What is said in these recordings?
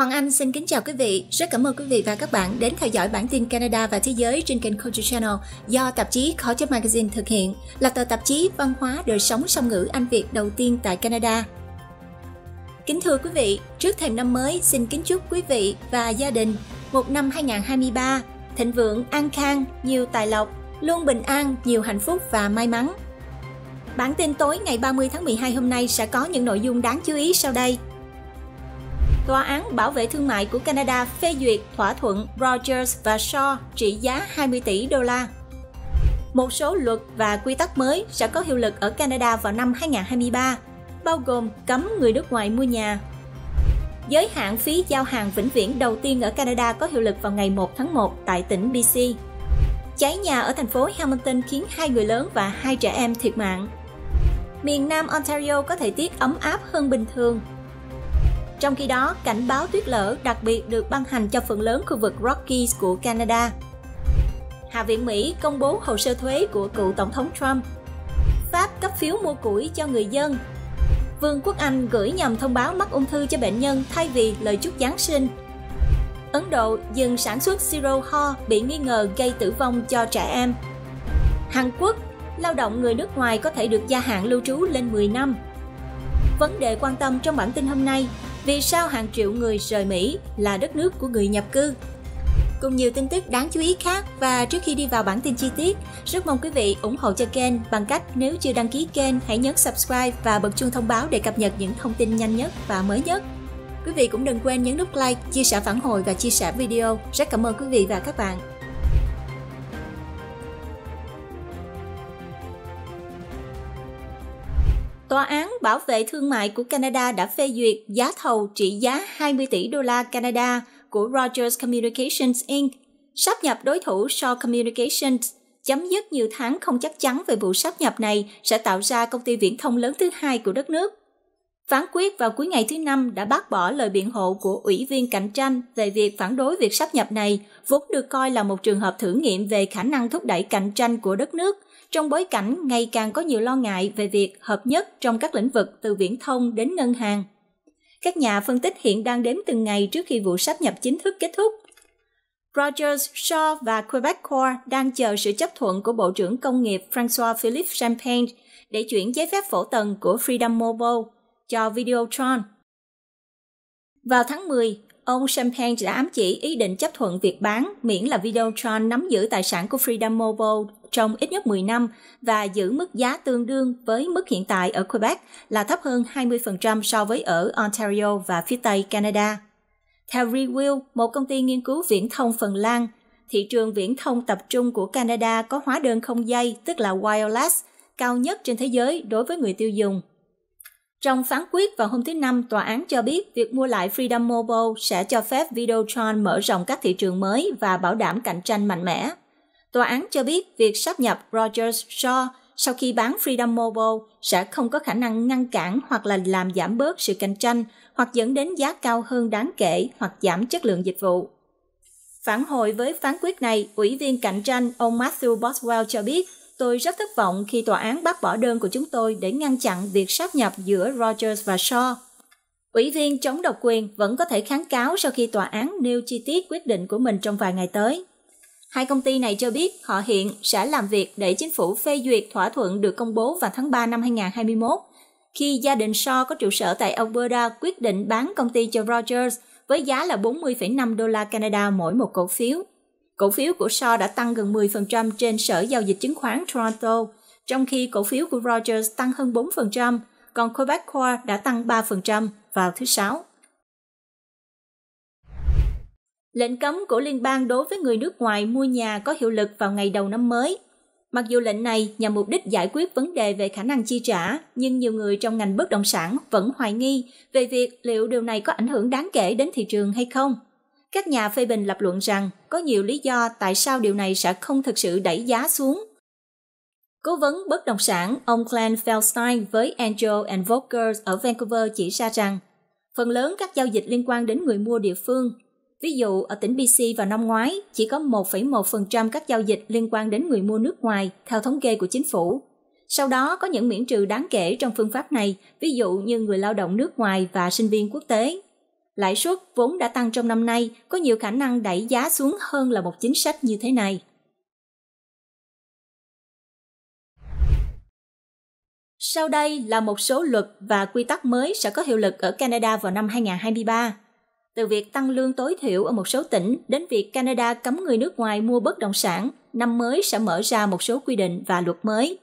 Hoàng Anh xin kính chào quý vị. Rất cảm ơn quý vị và các bạn đến theo dõi bản tin Canada và Thế giới trên kênh Culture Channel do tạp chí Culture Magazine thực hiện, là tờ tạp chí văn hóa đời sống song ngữ Anh Việt đầu tiên tại Canada. Kính thưa quý vị, trước thềm năm mới xin kính chúc quý vị và gia đình một năm 2023 thịnh vượng, an khang, nhiều tài lộc, luôn bình an, nhiều hạnh phúc và may mắn. Bản tin tối ngày 30 tháng 12 hôm nay sẽ có những nội dung đáng chú ý sau đây – Tòa án Bảo vệ Thương mại của Canada phê duyệt thỏa thuận Rogers và Shaw trị giá 20 tỷ đô la. Một số luật và quy tắc mới sẽ có hiệu lực ở Canada vào năm 2023, bao gồm cấm người nước ngoài mua nhà. Giới hạn phí giao hàng vĩnh viễn đầu tiên ở Canada có hiệu lực vào ngày 1 tháng 1 tại tỉnh BC. Cháy nhà ở thành phố Hamilton khiến hai người lớn và hai trẻ em thiệt mạng. Miền Nam Ontario có thời tiết ấm áp hơn bình thường trong khi đó, cảnh báo tuyết lở đặc biệt được ban hành cho phần lớn khu vực Rockies của Canada. Hạ viện Mỹ công bố hồ sơ thuế của cựu Tổng thống Trump. Pháp cấp phiếu mua củi cho người dân. Vương quốc Anh gửi nhầm thông báo mắc ung thư cho bệnh nhân thay vì lời chúc Giáng sinh. Ấn Độ dừng sản xuất siro ho bị nghi ngờ gây tử vong cho trẻ em. Hàn Quốc, lao động người nước ngoài có thể được gia hạn lưu trú lên 10 năm. Vấn đề quan tâm trong bản tin hôm nay vì sao hàng triệu người rời Mỹ là đất nước của người nhập cư? Cùng nhiều tin tức đáng chú ý khác và trước khi đi vào bản tin chi tiết, rất mong quý vị ủng hộ cho kênh bằng cách nếu chưa đăng ký kênh hãy nhấn subscribe và bật chuông thông báo để cập nhật những thông tin nhanh nhất và mới nhất. Quý vị cũng đừng quên nhấn nút like, chia sẻ phản hồi và chia sẻ video. Rất cảm ơn quý vị và các bạn. Tòa án Bảo vệ Thương mại của Canada đã phê duyệt giá thầu trị giá 20 tỷ đô la Canada của Rogers Communications Inc. sáp nhập đối thủ Shaw Communications, chấm dứt nhiều tháng không chắc chắn về vụ sáp nhập này sẽ tạo ra công ty viễn thông lớn thứ hai của đất nước. Phán quyết vào cuối ngày thứ Năm đã bác bỏ lời biện hộ của Ủy viên cạnh tranh về việc phản đối việc sáp nhập này, vốn được coi là một trường hợp thử nghiệm về khả năng thúc đẩy cạnh tranh của đất nước – trong bối cảnh ngày càng có nhiều lo ngại về việc hợp nhất trong các lĩnh vực từ viễn thông đến ngân hàng. Các nhà phân tích hiện đang đếm từng ngày trước khi vụ sáp nhập chính thức kết thúc. Rogers, Shaw và quebec Quebecor đang chờ sự chấp thuận của Bộ trưởng Công nghiệp François-Philippe Champagne để chuyển giấy phép phổ tần của Freedom Mobile cho Videotron. Vào tháng 10, Ông Champagne đã ám chỉ ý định chấp thuận việc bán miễn là Videotron nắm giữ tài sản của Freedom Mobile trong ít nhất 10 năm và giữ mức giá tương đương với mức hiện tại ở Quebec là thấp hơn 20% so với ở Ontario và phía Tây Canada. Theo Rewheel, một công ty nghiên cứu viễn thông Phần Lan, thị trường viễn thông tập trung của Canada có hóa đơn không dây, tức là wireless, cao nhất trên thế giới đối với người tiêu dùng trong phán quyết vào hôm thứ Năm, tòa án cho biết việc mua lại Freedom Mobile sẽ cho phép Videotron mở rộng các thị trường mới và bảo đảm cạnh tranh mạnh mẽ. Tòa án cho biết việc sắp nhập Rogers Shaw sau khi bán Freedom Mobile sẽ không có khả năng ngăn cản hoặc là làm giảm bớt sự cạnh tranh hoặc dẫn đến giá cao hơn đáng kể hoặc giảm chất lượng dịch vụ. Phản hồi với phán quyết này, Ủy viên cạnh tranh ông Matthew Boswell cho biết Tôi rất thất vọng khi tòa án bác bỏ đơn của chúng tôi để ngăn chặn việc sáp nhập giữa Rogers và Shaw. Ủy viên chống độc quyền vẫn có thể kháng cáo sau khi tòa án nêu chi tiết quyết định của mình trong vài ngày tới. Hai công ty này cho biết họ hiện sẽ làm việc để chính phủ phê duyệt thỏa thuận được công bố vào tháng 3 năm 2021, khi gia đình Shaw có trụ sở tại Alberta quyết định bán công ty cho Rogers với giá là 40,5 đô la Canada mỗi một cổ phiếu. Cổ phiếu của Shaw đã tăng gần 10% trên Sở Giao dịch Chứng khoán Toronto, trong khi cổ phiếu của Rogers tăng hơn 4%, còn Quebecor đã tăng 3% vào thứ Sáu. Lệnh cấm của liên bang đối với người nước ngoài mua nhà có hiệu lực vào ngày đầu năm mới. Mặc dù lệnh này nhằm mục đích giải quyết vấn đề về khả năng chi trả, nhưng nhiều người trong ngành bất động sản vẫn hoài nghi về việc liệu điều này có ảnh hưởng đáng kể đến thị trường hay không các nhà phê bình lập luận rằng có nhiều lý do tại sao điều này sẽ không thực sự đẩy giá xuống. Cố vấn bất động sản ông Glenn Feldstein với Angel and Volker ở Vancouver chỉ ra rằng phần lớn các giao dịch liên quan đến người mua địa phương. Ví dụ, ở tỉnh BC vào năm ngoái, chỉ có 1,1% các giao dịch liên quan đến người mua nước ngoài, theo thống kê của chính phủ. Sau đó có những miễn trừ đáng kể trong phương pháp này, ví dụ như người lao động nước ngoài và sinh viên quốc tế lãi suất vốn đã tăng trong năm nay có nhiều khả năng đẩy giá xuống hơn là một chính sách như thế này. Sau đây là một số luật và quy tắc mới sẽ có hiệu lực ở Canada vào năm 2023. Từ việc tăng lương tối thiểu ở một số tỉnh đến việc Canada cấm người nước ngoài mua bất động sản, năm mới sẽ mở ra một số quy định và luật mới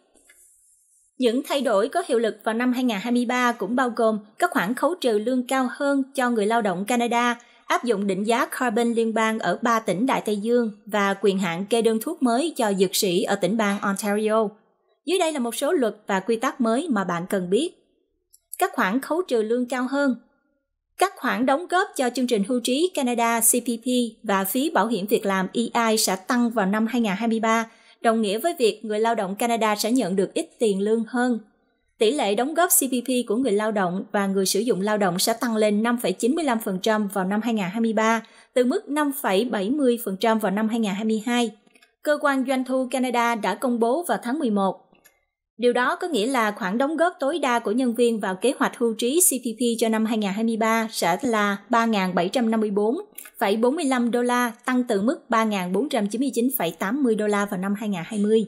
những thay đổi có hiệu lực vào năm 2023 cũng bao gồm các khoản khấu trừ lương cao hơn cho người lao động Canada, áp dụng định giá carbon liên bang ở ba tỉnh Đại Tây Dương và quyền hạn kê đơn thuốc mới cho dược sĩ ở tỉnh bang Ontario. Dưới đây là một số luật và quy tắc mới mà bạn cần biết. Các khoản khấu trừ lương cao hơn các khoản đóng góp cho chương trình hưu trí Canada CPP và phí bảo hiểm việc làm EI sẽ tăng vào năm 2023 đồng nghĩa với việc người lao động Canada sẽ nhận được ít tiền lương hơn. Tỷ lệ đóng góp CPP của người lao động và người sử dụng lao động sẽ tăng lên 5,95% vào năm 2023, từ mức 5,70% vào năm 2022. Cơ quan Doanh thu Canada đã công bố vào tháng 11 Điều đó có nghĩa là khoản đóng góp tối đa của nhân viên vào kế hoạch hưu trí CPP cho năm 2023 sẽ là 3.754,45 đô la, tăng từ mức 3.499,80 đô la vào năm 2020.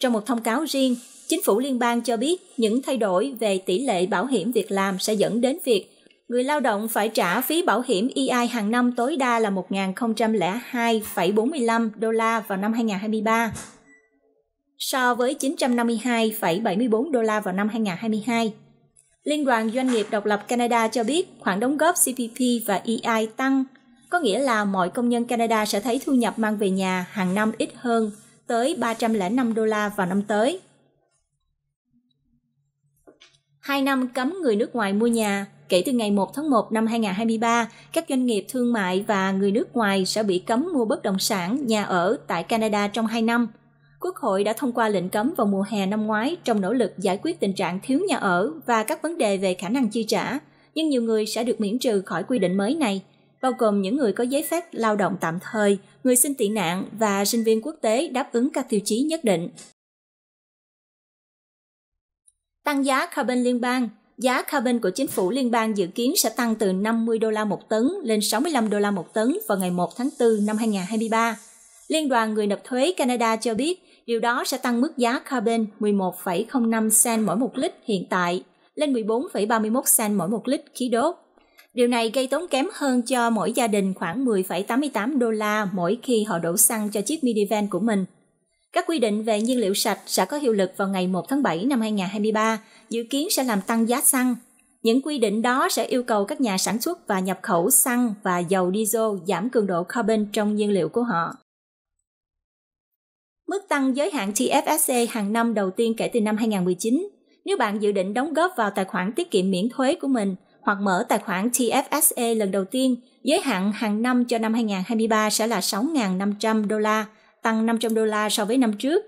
Trong một thông cáo riêng, chính phủ liên bang cho biết những thay đổi về tỷ lệ bảo hiểm việc làm sẽ dẫn đến việc người lao động phải trả phí bảo hiểm EI hàng năm tối đa là 1.002,45 đô la vào năm 2023 so với 952,74 đô la vào năm 2022. Liên đoàn Doanh nghiệp Độc lập Canada cho biết khoản đóng góp CPP và EI tăng, có nghĩa là mọi công nhân Canada sẽ thấy thu nhập mang về nhà hàng năm ít hơn tới 305 đô la vào năm tới. Hai năm cấm người nước ngoài mua nhà, kể từ ngày 1 tháng 1 năm 2023, các doanh nghiệp thương mại và người nước ngoài sẽ bị cấm mua bất động sản, nhà ở tại Canada trong hai năm – Quốc hội đã thông qua lệnh cấm vào mùa hè năm ngoái trong nỗ lực giải quyết tình trạng thiếu nhà ở và các vấn đề về khả năng chi trả, nhưng nhiều người sẽ được miễn trừ khỏi quy định mới này, bao gồm những người có giấy phép lao động tạm thời, người xin tị nạn và sinh viên quốc tế đáp ứng các tiêu chí nhất định. Tăng giá carbon liên bang Giá carbon của chính phủ liên bang dự kiến sẽ tăng từ 50 đô la một tấn lên 65 đô la một tấn vào ngày 1 tháng 4 năm 2023. Liên đoàn người nộp thuế Canada cho biết Điều đó sẽ tăng mức giá carbon 11,05 cent mỗi một lít hiện tại lên 14,31 cent mỗi một lít khí đốt. Điều này gây tốn kém hơn cho mỗi gia đình khoảng 10,88 đô la mỗi khi họ đổ xăng cho chiếc minivan của mình. Các quy định về nhiên liệu sạch sẽ có hiệu lực vào ngày 1 tháng 7 năm 2023, dự kiến sẽ làm tăng giá xăng. Những quy định đó sẽ yêu cầu các nhà sản xuất và nhập khẩu xăng và dầu diesel giảm cường độ carbon trong nhiên liệu của họ. Mức tăng giới hạn TFSA hàng năm đầu tiên kể từ năm 2019. Nếu bạn dự định đóng góp vào tài khoản tiết kiệm miễn thuế của mình hoặc mở tài khoản TFSA lần đầu tiên, giới hạn hàng năm cho năm 2023 sẽ là 6.500 đô la, tăng 500 đô la so với năm trước.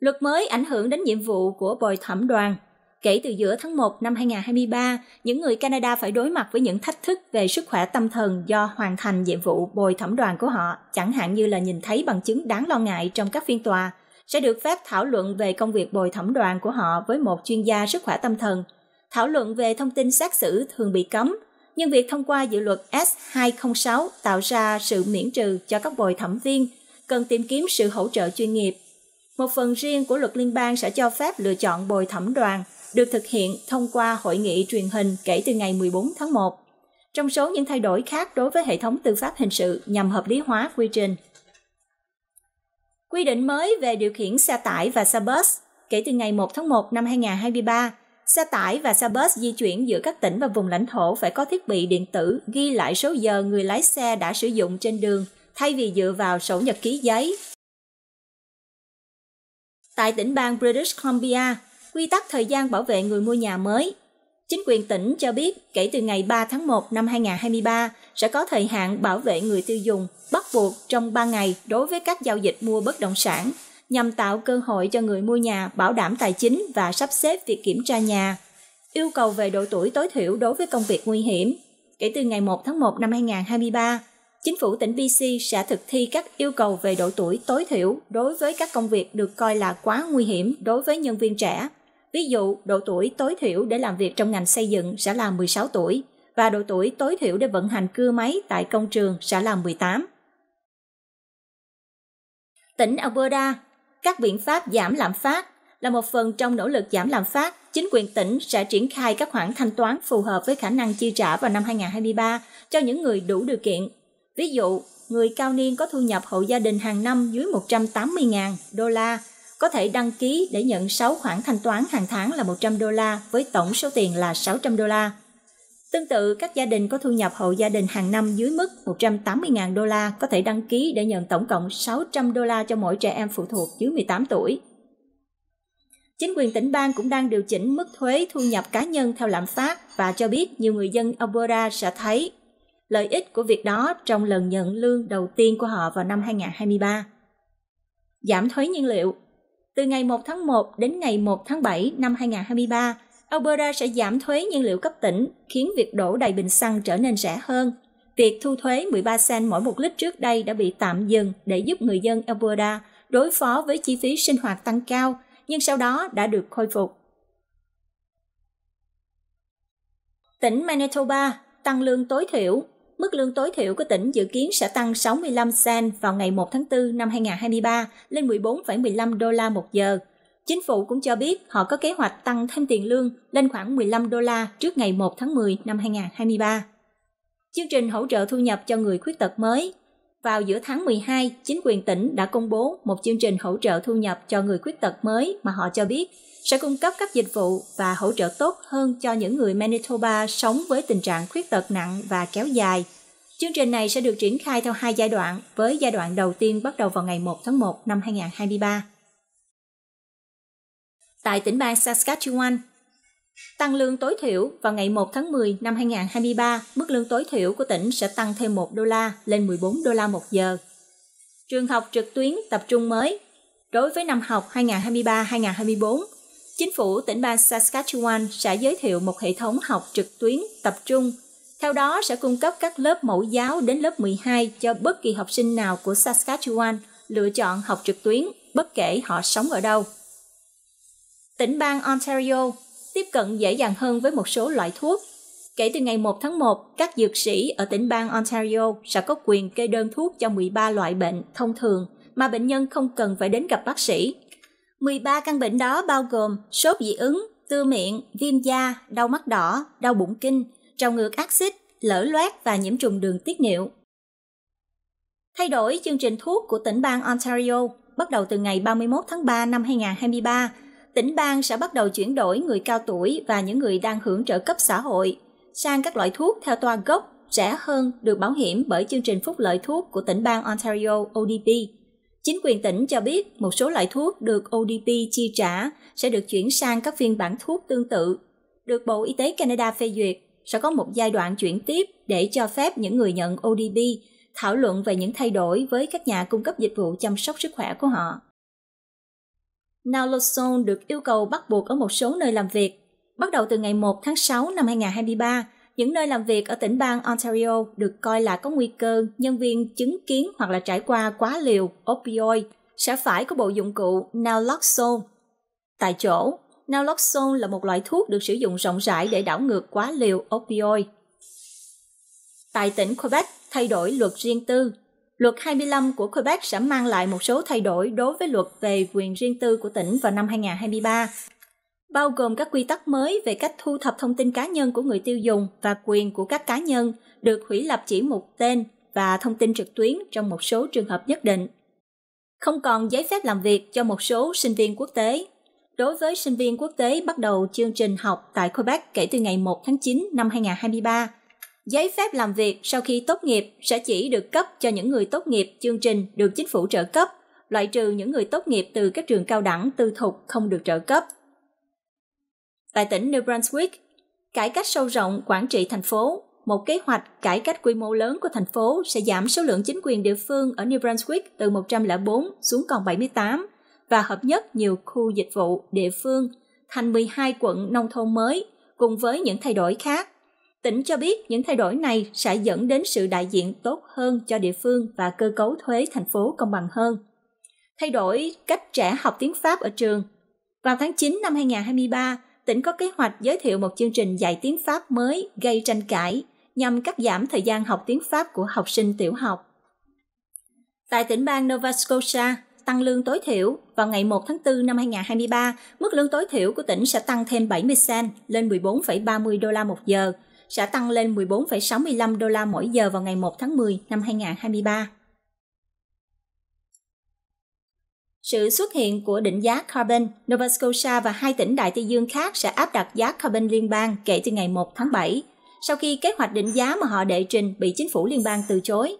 Luật mới ảnh hưởng đến nhiệm vụ của bồi thẩm đoàn kể từ giữa tháng 1 năm 2023, những người Canada phải đối mặt với những thách thức về sức khỏe tâm thần do hoàn thành nhiệm vụ bồi thẩm đoàn của họ, chẳng hạn như là nhìn thấy bằng chứng đáng lo ngại trong các phiên tòa, sẽ được phép thảo luận về công việc bồi thẩm đoàn của họ với một chuyên gia sức khỏe tâm thần. Thảo luận về thông tin xét xử thường bị cấm, nhưng việc thông qua dự luật S206 tạo ra sự miễn trừ cho các bồi thẩm viên cần tìm kiếm sự hỗ trợ chuyên nghiệp. Một phần riêng của luật liên bang sẽ cho phép lựa chọn bồi thẩm đoàn được thực hiện thông qua hội nghị truyền hình kể từ ngày 14 tháng 1. Trong số những thay đổi khác đối với hệ thống tư pháp hình sự nhằm hợp lý hóa quy trình. Quy định mới về điều khiển xe tải và xe bus kể từ ngày 1 tháng 1 năm 2023, xe tải và xe bus di chuyển giữa các tỉnh và vùng lãnh thổ phải có thiết bị điện tử ghi lại số giờ người lái xe đã sử dụng trên đường thay vì dựa vào sổ nhật ký giấy. Tại tỉnh bang British Columbia, quy tắc thời gian bảo vệ người mua nhà mới. Chính quyền tỉnh cho biết kể từ ngày 3 tháng 1 năm 2023 sẽ có thời hạn bảo vệ người tiêu dùng bắt buộc trong 3 ngày đối với các giao dịch mua bất động sản nhằm tạo cơ hội cho người mua nhà bảo đảm tài chính và sắp xếp việc kiểm tra nhà. Yêu cầu về độ tuổi tối thiểu đối với công việc nguy hiểm. Kể từ ngày 1 tháng 1 năm 2023, chính phủ tỉnh BC sẽ thực thi các yêu cầu về độ tuổi tối thiểu đối với các công việc được coi là quá nguy hiểm đối với nhân viên trẻ Ví dụ, độ tuổi tối thiểu để làm việc trong ngành xây dựng sẽ là 16 tuổi và độ tuổi tối thiểu để vận hành cưa máy tại công trường sẽ là 18. Tỉnh Alberta, các biện pháp giảm lạm phát là một phần trong nỗ lực giảm lạm phát, chính quyền tỉnh sẽ triển khai các khoản thanh toán phù hợp với khả năng chi trả vào năm 2023 cho những người đủ điều kiện. Ví dụ, người cao niên có thu nhập hộ gia đình hàng năm dưới 180.000 đô la có thể đăng ký để nhận 6 khoản thanh toán hàng tháng là 100 đô la với tổng số tiền là 600 đô la. Tương tự, các gia đình có thu nhập hộ gia đình hàng năm dưới mức 180.000 đô la có thể đăng ký để nhận tổng cộng 600 đô la cho mỗi trẻ em phụ thuộc dưới 18 tuổi. Chính quyền tỉnh bang cũng đang điều chỉnh mức thuế thu nhập cá nhân theo lạm phát và cho biết nhiều người dân Alberta sẽ thấy lợi ích của việc đó trong lần nhận lương đầu tiên của họ vào năm 2023. Giảm thuế nhiên liệu từ ngày 1 tháng 1 đến ngày 1 tháng 7 năm 2023, Alberta sẽ giảm thuế nhiên liệu cấp tỉnh, khiến việc đổ đầy bình xăng trở nên rẻ hơn. Việc thu thuế 13 cent mỗi một lít trước đây đã bị tạm dừng để giúp người dân Alberta đối phó với chi phí sinh hoạt tăng cao, nhưng sau đó đã được khôi phục. Tỉnh Manitoba tăng lương tối thiểu Mức lương tối thiểu của tỉnh dự kiến sẽ tăng 65 cent vào ngày 1 tháng 4 năm 2023 lên 14,15 đô la một giờ. Chính phủ cũng cho biết họ có kế hoạch tăng thêm tiền lương lên khoảng 15 đô la trước ngày 1 tháng 10 năm 2023. Chương trình hỗ trợ thu nhập cho người khuyết tật mới vào giữa tháng 12, chính quyền tỉnh đã công bố một chương trình hỗ trợ thu nhập cho người khuyết tật mới mà họ cho biết sẽ cung cấp các dịch vụ và hỗ trợ tốt hơn cho những người Manitoba sống với tình trạng khuyết tật nặng và kéo dài. Chương trình này sẽ được triển khai theo hai giai đoạn, với giai đoạn đầu tiên bắt đầu vào ngày 1 tháng 1 năm 2023. Tại tỉnh bang Saskatchewan, Tăng lương tối thiểu vào ngày 1 tháng 10 năm 2023, mức lương tối thiểu của tỉnh sẽ tăng thêm 1 đô la lên 14 đô la một giờ. Trường học trực tuyến tập trung mới Đối với năm học 2023-2024, Chính phủ tỉnh bang Saskatchewan sẽ giới thiệu một hệ thống học trực tuyến tập trung. Theo đó sẽ cung cấp các lớp mẫu giáo đến lớp 12 cho bất kỳ học sinh nào của Saskatchewan lựa chọn học trực tuyến bất kể họ sống ở đâu. Tỉnh bang Ontario tiếp cận dễ dàng hơn với một số loại thuốc. Kể từ ngày 1 tháng 1, các dược sĩ ở tỉnh bang Ontario sẽ có quyền kê đơn thuốc cho 13 loại bệnh thông thường mà bệnh nhân không cần phải đến gặp bác sĩ. 13 căn bệnh đó bao gồm sốt dị ứng, tư miệng, viêm da, đau mắt đỏ, đau bụng kinh, trào ngược axit, lở loét và nhiễm trùng đường tiết niệu. Thay đổi chương trình thuốc của tỉnh bang Ontario bắt đầu từ ngày 31 tháng 3 năm 2023 tỉnh bang sẽ bắt đầu chuyển đổi người cao tuổi và những người đang hưởng trợ cấp xã hội sang các loại thuốc theo toa gốc rẻ hơn được bảo hiểm bởi chương trình phúc lợi thuốc của tỉnh bang Ontario ODP. Chính quyền tỉnh cho biết một số loại thuốc được ODP chi trả sẽ được chuyển sang các phiên bản thuốc tương tự. Được Bộ Y tế Canada phê duyệt, sẽ có một giai đoạn chuyển tiếp để cho phép những người nhận ODP thảo luận về những thay đổi với các nhà cung cấp dịch vụ chăm sóc sức khỏe của họ. Naloxone được yêu cầu bắt buộc ở một số nơi làm việc. Bắt đầu từ ngày 1 tháng 6 năm 2023, những nơi làm việc ở tỉnh bang Ontario được coi là có nguy cơ nhân viên chứng kiến hoặc là trải qua quá liều opioid sẽ phải có bộ dụng cụ naloxone. Tại chỗ, naloxone là một loại thuốc được sử dụng rộng rãi để đảo ngược quá liều opioid. Tại tỉnh Quebec, thay đổi luật riêng tư Luật 25 của Quebec sẽ mang lại một số thay đổi đối với luật về quyền riêng tư của tỉnh vào năm 2023, bao gồm các quy tắc mới về cách thu thập thông tin cá nhân của người tiêu dùng và quyền của các cá nhân được hủy lập chỉ một tên và thông tin trực tuyến trong một số trường hợp nhất định. Không còn giấy phép làm việc cho một số sinh viên quốc tế. Đối với sinh viên quốc tế bắt đầu chương trình học tại Quebec kể từ ngày 1 tháng 9 năm 2023, Giấy phép làm việc sau khi tốt nghiệp sẽ chỉ được cấp cho những người tốt nghiệp chương trình được chính phủ trợ cấp, loại trừ những người tốt nghiệp từ các trường cao đẳng tư thục không được trợ cấp. Tại tỉnh New Brunswick, cải cách sâu rộng quản trị thành phố, một kế hoạch cải cách quy mô lớn của thành phố sẽ giảm số lượng chính quyền địa phương ở New Brunswick từ 104 xuống còn 78 và hợp nhất nhiều khu dịch vụ địa phương thành 12 quận nông thôn mới cùng với những thay đổi khác tỉnh cho biết những thay đổi này sẽ dẫn đến sự đại diện tốt hơn cho địa phương và cơ cấu thuế thành phố công bằng hơn. Thay đổi cách trẻ học tiếng Pháp ở trường. Vào tháng 9 năm 2023, tỉnh có kế hoạch giới thiệu một chương trình dạy tiếng Pháp mới gây tranh cãi nhằm cắt giảm thời gian học tiếng Pháp của học sinh tiểu học. Tại tỉnh bang Nova Scotia, tăng lương tối thiểu vào ngày 1 tháng 4 năm 2023, mức lương tối thiểu của tỉnh sẽ tăng thêm 70 cent lên 14,30 đô la một giờ – sẽ tăng lên 14,65 đô la mỗi giờ vào ngày 1 tháng 10 năm 2023. Sự xuất hiện của định giá carbon, Nova Scotia và hai tỉnh Đại Tây Dương khác sẽ áp đặt giá carbon liên bang kể từ ngày 1 tháng 7, sau khi kế hoạch định giá mà họ đệ trình bị chính phủ liên bang từ chối.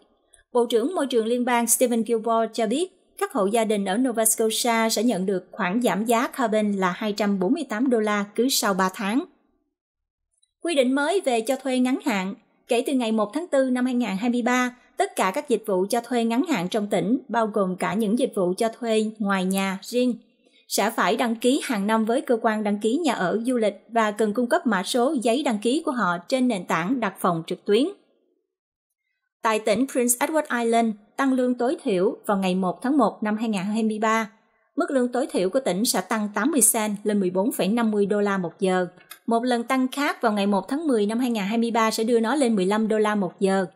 Bộ trưởng Môi trường liên bang Stephen Gilmore cho biết các hộ gia đình ở Nova Scotia sẽ nhận được khoản giảm giá carbon là 248 đô la cứ sau 3 tháng. Quy định mới về cho thuê ngắn hạn, kể từ ngày 1 tháng 4 năm 2023, tất cả các dịch vụ cho thuê ngắn hạn trong tỉnh, bao gồm cả những dịch vụ cho thuê ngoài nhà riêng, sẽ phải đăng ký hàng năm với cơ quan đăng ký nhà ở du lịch và cần cung cấp mã số giấy đăng ký của họ trên nền tảng đặt phòng trực tuyến. Tại tỉnh Prince Edward Island, tăng lương tối thiểu vào ngày 1 tháng 1 năm 2023. Mức lương tối thiểu của tỉnh sẽ tăng 80 cent lên 14,50 đô la một giờ, một lần tăng khác vào ngày 1 tháng 10 năm 2023 sẽ đưa nó lên 15 đô la một giờ.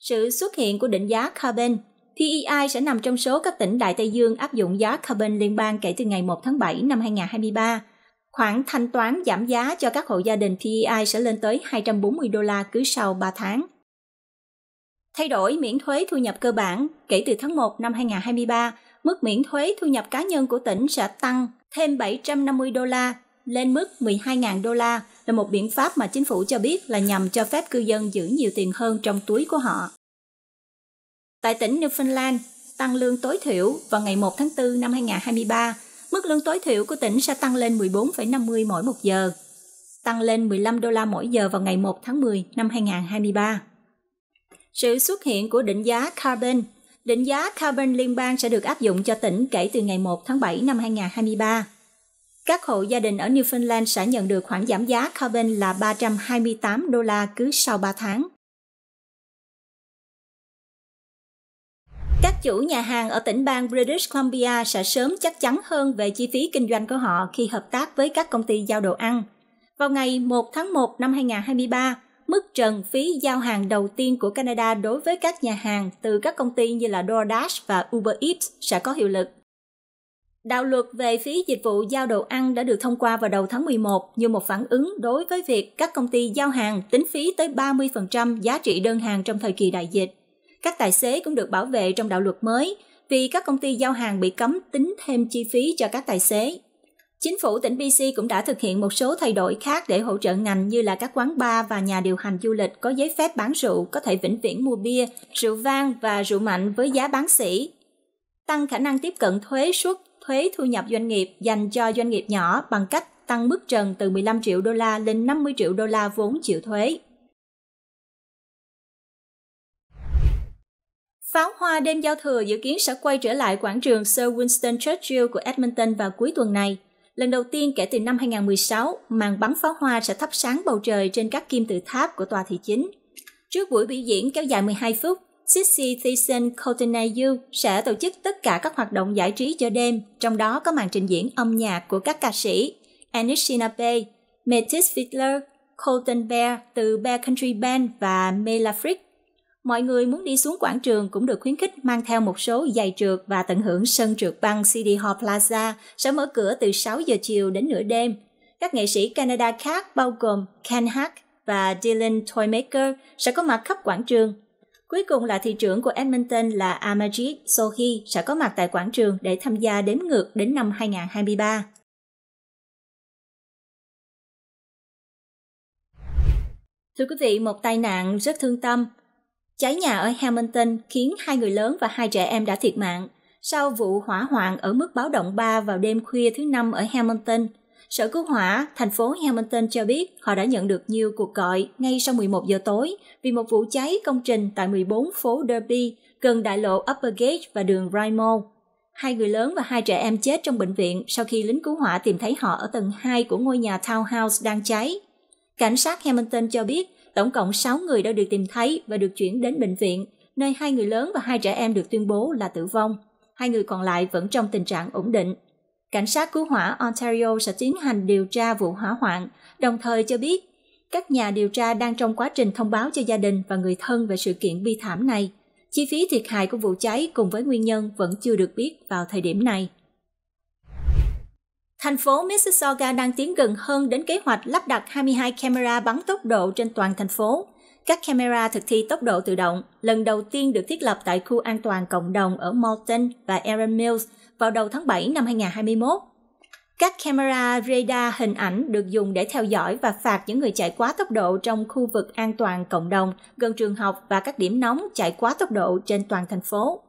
Sự xuất hiện của định giá carbon, PEI sẽ nằm trong số các tỉnh Đại Tây Dương áp dụng giá carbon liên bang kể từ ngày 1 tháng 7 năm 2023. Khoản thanh toán giảm giá cho các hộ gia đình PEI sẽ lên tới 240 đô la cứ sau 3 tháng. Thay đổi miễn thuế thu nhập cơ bản kể từ tháng 1 năm 2023, mức miễn thuế thu nhập cá nhân của tỉnh sẽ tăng thêm 750 đô la lên mức 12.000 đô la là một biện pháp mà chính phủ cho biết là nhằm cho phép cư dân giữ nhiều tiền hơn trong túi của họ. Tại tỉnh Newfoundland, tăng lương tối thiểu vào ngày 1 tháng 4 năm 2023, mức lương tối thiểu của tỉnh sẽ tăng lên 14,50 mỗi một giờ, tăng lên 15 đô la mỗi giờ vào ngày 1 tháng 10 năm 2023. Sự xuất hiện của định giá carbon Định giá carbon liên bang sẽ được áp dụng cho tỉnh kể từ ngày 1 tháng 7 năm 2023. Các hộ gia đình ở Newfoundland sẽ nhận được khoản giảm giá carbon là 328 đô la cứ sau 3 tháng. Các chủ nhà hàng ở tỉnh bang British Columbia sẽ sớm chắc chắn hơn về chi phí kinh doanh của họ khi hợp tác với các công ty giao đồ ăn. Vào ngày 1 tháng 1 năm 2023, mức trần phí giao hàng đầu tiên của Canada đối với các nhà hàng từ các công ty như là DoorDash và Uber Eats sẽ có hiệu lực. Đạo luật về phí dịch vụ giao đồ ăn đã được thông qua vào đầu tháng 11 như một phản ứng đối với việc các công ty giao hàng tính phí tới 30% giá trị đơn hàng trong thời kỳ đại dịch. Các tài xế cũng được bảo vệ trong đạo luật mới vì các công ty giao hàng bị cấm tính thêm chi phí cho các tài xế. Chính phủ tỉnh BC cũng đã thực hiện một số thay đổi khác để hỗ trợ ngành như là các quán bar và nhà điều hành du lịch có giấy phép bán rượu có thể vĩnh viễn mua bia, rượu vang và rượu mạnh với giá bán sỉ. Tăng khả năng tiếp cận thuế suất thuế thu nhập doanh nghiệp dành cho doanh nghiệp nhỏ bằng cách tăng mức trần từ 15 triệu đô la lên 50 triệu đô la vốn chịu thuế. Pháo hoa đêm giao thừa dự kiến sẽ quay trở lại quảng trường Sir Winston Churchill của Edmonton vào cuối tuần này. Lần đầu tiên kể từ năm 2016, màn bắn pháo hoa sẽ thắp sáng bầu trời trên các kim tự tháp của tòa thị chính. Trước buổi biểu diễn kéo dài 12 phút, Sissy Thiessen Cotenayu sẽ tổ chức tất cả các hoạt động giải trí cho đêm, trong đó có màn trình diễn âm nhạc của các ca sĩ Anish Sinape, Metis Fiddler, Colton Bear từ Bear Country Band và Melafric. Mọi người muốn đi xuống quảng trường cũng được khuyến khích mang theo một số giày trượt và tận hưởng sân trượt băng City Hall Plaza sẽ mở cửa từ 6 giờ chiều đến nửa đêm. Các nghệ sĩ Canada khác bao gồm Ken Hack và Dylan Toymaker sẽ có mặt khắp quảng trường Cuối cùng là thị trưởng của Edmonton là Amajid Sohi sẽ có mặt tại quảng trường để tham gia đếm ngược đến năm 2023. Thưa quý vị, một tai nạn rất thương tâm. Cháy nhà ở Hamilton khiến hai người lớn và hai trẻ em đã thiệt mạng sau vụ hỏa hoạn ở mức báo động 3 vào đêm khuya thứ năm ở Hamilton – Sở Cứu hỏa thành phố Hamilton cho biết họ đã nhận được nhiều cuộc gọi ngay sau 11 giờ tối vì một vụ cháy công trình tại 14 phố Derby gần đại lộ Upper Gate và đường Rymo. Hai người lớn và hai trẻ em chết trong bệnh viện sau khi lính cứu hỏa tìm thấy họ ở tầng 2 của ngôi nhà townhouse đang cháy. Cảnh sát Hamilton cho biết tổng cộng 6 người đã được tìm thấy và được chuyển đến bệnh viện, nơi hai người lớn và hai trẻ em được tuyên bố là tử vong. Hai người còn lại vẫn trong tình trạng ổn định cảnh sát cứu hỏa Ontario sẽ tiến hành điều tra vụ hỏa hoạn, đồng thời cho biết các nhà điều tra đang trong quá trình thông báo cho gia đình và người thân về sự kiện bi thảm này. Chi phí thiệt hại của vụ cháy cùng với nguyên nhân vẫn chưa được biết vào thời điểm này. Thành phố Mississauga đang tiến gần hơn đến kế hoạch lắp đặt 22 camera bắn tốc độ trên toàn thành phố. Các camera thực thi tốc độ tự động lần đầu tiên được thiết lập tại khu an toàn cộng đồng ở Malton và Erin Mills vào đầu tháng 7 năm 2021. Các camera radar hình ảnh được dùng để theo dõi và phạt những người chạy quá tốc độ trong khu vực an toàn cộng đồng, gần trường học và các điểm nóng chạy quá tốc độ trên toàn thành phố.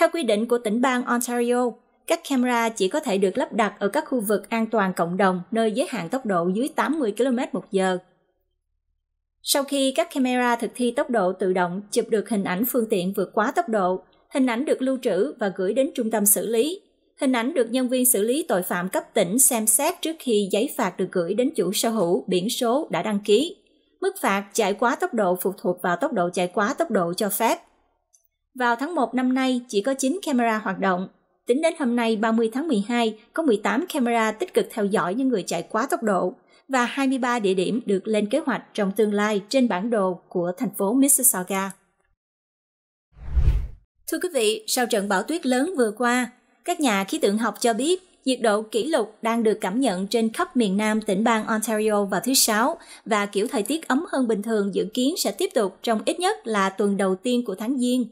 Theo quy định của tỉnh bang Ontario, các camera chỉ có thể được lắp đặt ở các khu vực an toàn cộng đồng nơi giới hạn tốc độ dưới 80 km một giờ. Sau khi các camera thực thi tốc độ tự động chụp được hình ảnh phương tiện vượt quá tốc độ, hình ảnh được lưu trữ và gửi đến trung tâm xử lý, Hình ảnh được nhân viên xử lý tội phạm cấp tỉnh xem xét trước khi giấy phạt được gửi đến chủ sở hữu biển số đã đăng ký. Mức phạt chạy quá tốc độ phụ thuộc vào tốc độ chạy quá tốc độ cho phép. Vào tháng 1 năm nay, chỉ có 9 camera hoạt động. Tính đến hôm nay 30 tháng 12, có 18 camera tích cực theo dõi những người chạy quá tốc độ và 23 địa điểm được lên kế hoạch trong tương lai trên bản đồ của thành phố Mississauga. Thưa quý vị, sau trận bão tuyết lớn vừa qua, các nhà khí tượng học cho biết nhiệt độ kỷ lục đang được cảm nhận trên khắp miền nam tỉnh bang Ontario vào thứ Sáu và kiểu thời tiết ấm hơn bình thường dự kiến sẽ tiếp tục trong ít nhất là tuần đầu tiên của tháng Giêng.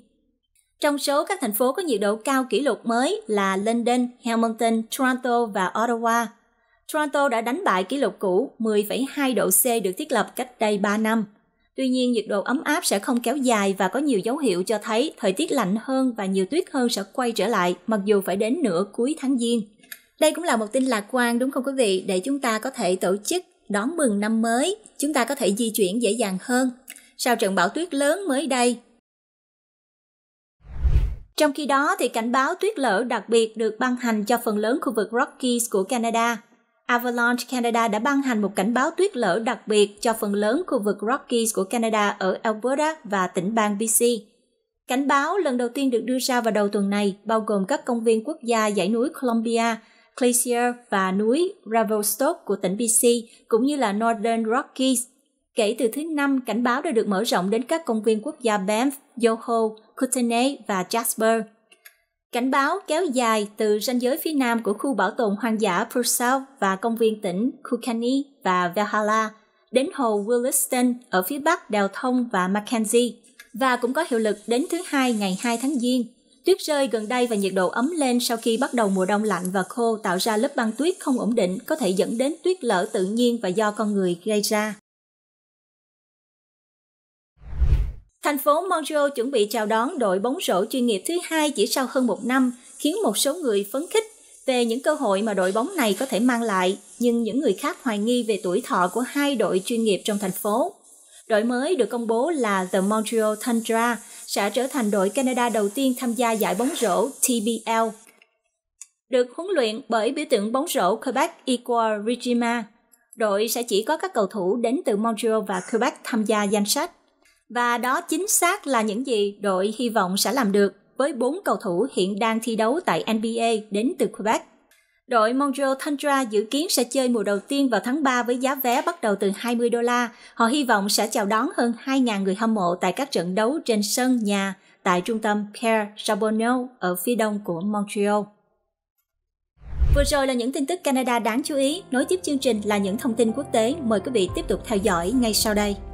Trong số các thành phố có nhiệt độ cao kỷ lục mới là London, Hamilton, Toronto và Ottawa. Toronto đã đánh bại kỷ lục cũ 10,2 độ C được thiết lập cách đây 3 năm – Tuy nhiên, nhiệt độ ấm áp sẽ không kéo dài và có nhiều dấu hiệu cho thấy thời tiết lạnh hơn và nhiều tuyết hơn sẽ quay trở lại, mặc dù phải đến nửa cuối tháng Giêng. Đây cũng là một tin lạc quan đúng không quý vị, để chúng ta có thể tổ chức đón mừng năm mới, chúng ta có thể di chuyển dễ dàng hơn. Sau trận bão tuyết lớn mới đây, trong khi đó, thì cảnh báo tuyết lở đặc biệt được ban hành cho phần lớn khu vực Rockies của Canada. Avalanche Canada đã ban hành một cảnh báo tuyết lở đặc biệt cho phần lớn khu vực Rockies của Canada ở Alberta và tỉnh bang BC. Cảnh báo lần đầu tiên được đưa ra vào đầu tuần này bao gồm các công viên quốc gia dãy núi Columbia, Glacier và núi Revelstoke của tỉnh BC, cũng như là Northern Rockies. Kể từ thứ Năm, cảnh báo đã được mở rộng đến các công viên quốc gia Banff, Yoho, Kootenay và Jasper. Cảnh báo kéo dài từ ranh giới phía nam của khu bảo tồn hoang dã Purcell và công viên tỉnh Kukani và Valhalla đến hồ Williston ở phía bắc đèo thông và Mackenzie và cũng có hiệu lực đến thứ hai ngày 2 tháng Giêng. Tuyết rơi gần đây và nhiệt độ ấm lên sau khi bắt đầu mùa đông lạnh và khô tạo ra lớp băng tuyết không ổn định có thể dẫn đến tuyết lở tự nhiên và do con người gây ra. Thành phố Montreal chuẩn bị chào đón đội bóng rổ chuyên nghiệp thứ hai chỉ sau hơn một năm, khiến một số người phấn khích về những cơ hội mà đội bóng này có thể mang lại, nhưng những người khác hoài nghi về tuổi thọ của hai đội chuyên nghiệp trong thành phố. Đội mới được công bố là The Montreal Tundra sẽ trở thành đội Canada đầu tiên tham gia giải bóng rổ TBL. Được huấn luyện bởi biểu tượng bóng rổ Quebec Equal Regima, đội sẽ chỉ có các cầu thủ đến từ Montreal và Quebec tham gia danh sách. Và đó chính xác là những gì đội hy vọng sẽ làm được với bốn cầu thủ hiện đang thi đấu tại NBA đến từ Quebec. Đội Montreal Tundra dự kiến sẽ chơi mùa đầu tiên vào tháng 3 với giá vé bắt đầu từ 20 đô la. Họ hy vọng sẽ chào đón hơn 2.000 người hâm mộ tại các trận đấu trên sân nhà tại trung tâm Pierre Charbonneau ở phía đông của Montreal. Vừa rồi là những tin tức Canada đáng chú ý. Nối tiếp chương trình là những thông tin quốc tế. Mời quý vị tiếp tục theo dõi ngay sau đây.